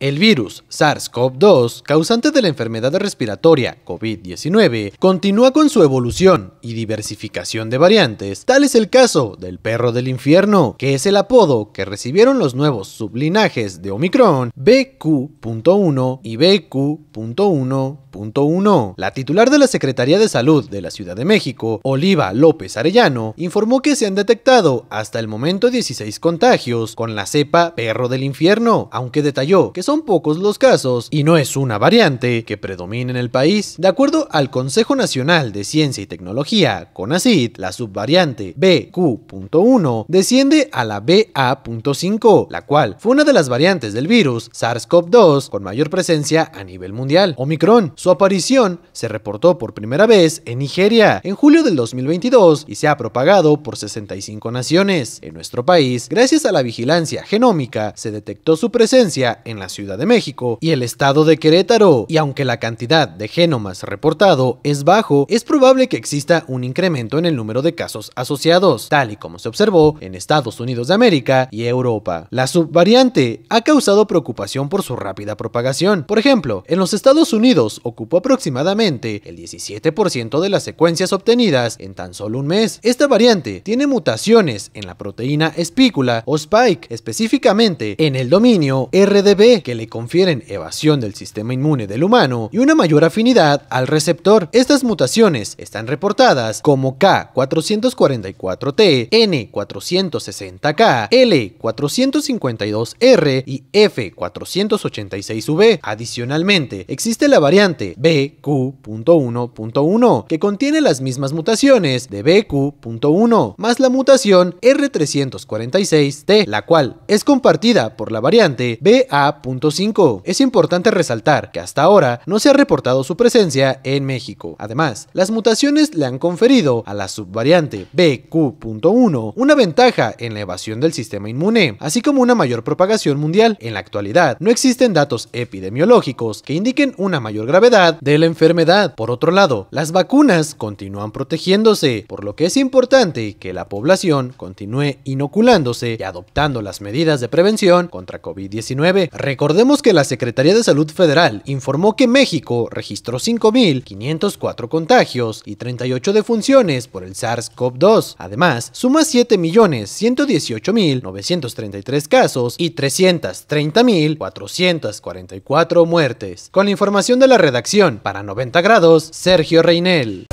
El virus SARS-CoV-2, causante de la enfermedad respiratoria COVID-19, continúa con su evolución y diversificación de variantes. Tal es el caso del perro del infierno, que es el apodo que recibieron los nuevos sublinajes de Omicron BQ.1 y BQ.1.1. La titular de la Secretaría de Salud de la Ciudad de México, Oliva López Arellano, informó que se han detectado hasta el momento 16 contagios con la cepa perro del infierno, aunque detalló que son pocos los casos y no es una variante que predomina en el país. De acuerdo al Consejo Nacional de Ciencia y Tecnología, CONACYT, la subvariante BQ.1 desciende a la BA.5, la cual fue una de las variantes del virus SARS-CoV-2 con mayor presencia a nivel mundial. Omicron, su aparición se reportó por primera vez en Nigeria en julio del 2022 y se ha propagado por 65 naciones. En nuestro país, gracias a la vigilancia genómica, se detectó su presencia en la ciudad Ciudad de México y el estado de Querétaro, y aunque la cantidad de genomas reportado es bajo, es probable que exista un incremento en el número de casos asociados, tal y como se observó en Estados Unidos de América y Europa. La subvariante ha causado preocupación por su rápida propagación. Por ejemplo, en los Estados Unidos ocupó aproximadamente el 17% de las secuencias obtenidas en tan solo un mes. Esta variante tiene mutaciones en la proteína espícula o spike, específicamente en el dominio RDB, que le confieren evasión del sistema inmune del humano y una mayor afinidad al receptor. Estas mutaciones están reportadas como K444T, N460K, L452R y F486V. Adicionalmente, existe la variante BQ.1.1 que contiene las mismas mutaciones de BQ.1 más la mutación R346T, la cual es compartida por la variante BA.1. Es importante resaltar que hasta ahora no se ha reportado su presencia en México. Además, las mutaciones le han conferido a la subvariante BQ.1 una ventaja en la evasión del sistema inmune, así como una mayor propagación mundial. En la actualidad, no existen datos epidemiológicos que indiquen una mayor gravedad de la enfermedad. Por otro lado, las vacunas continúan protegiéndose, por lo que es importante que la población continúe inoculándose y adoptando las medidas de prevención contra COVID-19. Recordemos que la Secretaría de Salud Federal informó que México registró 5.504 contagios y 38 defunciones por el SARS-CoV-2. Además, suma 7.118.933 casos y 330.444 muertes. Con la información de la redacción para 90 grados, Sergio Reinel.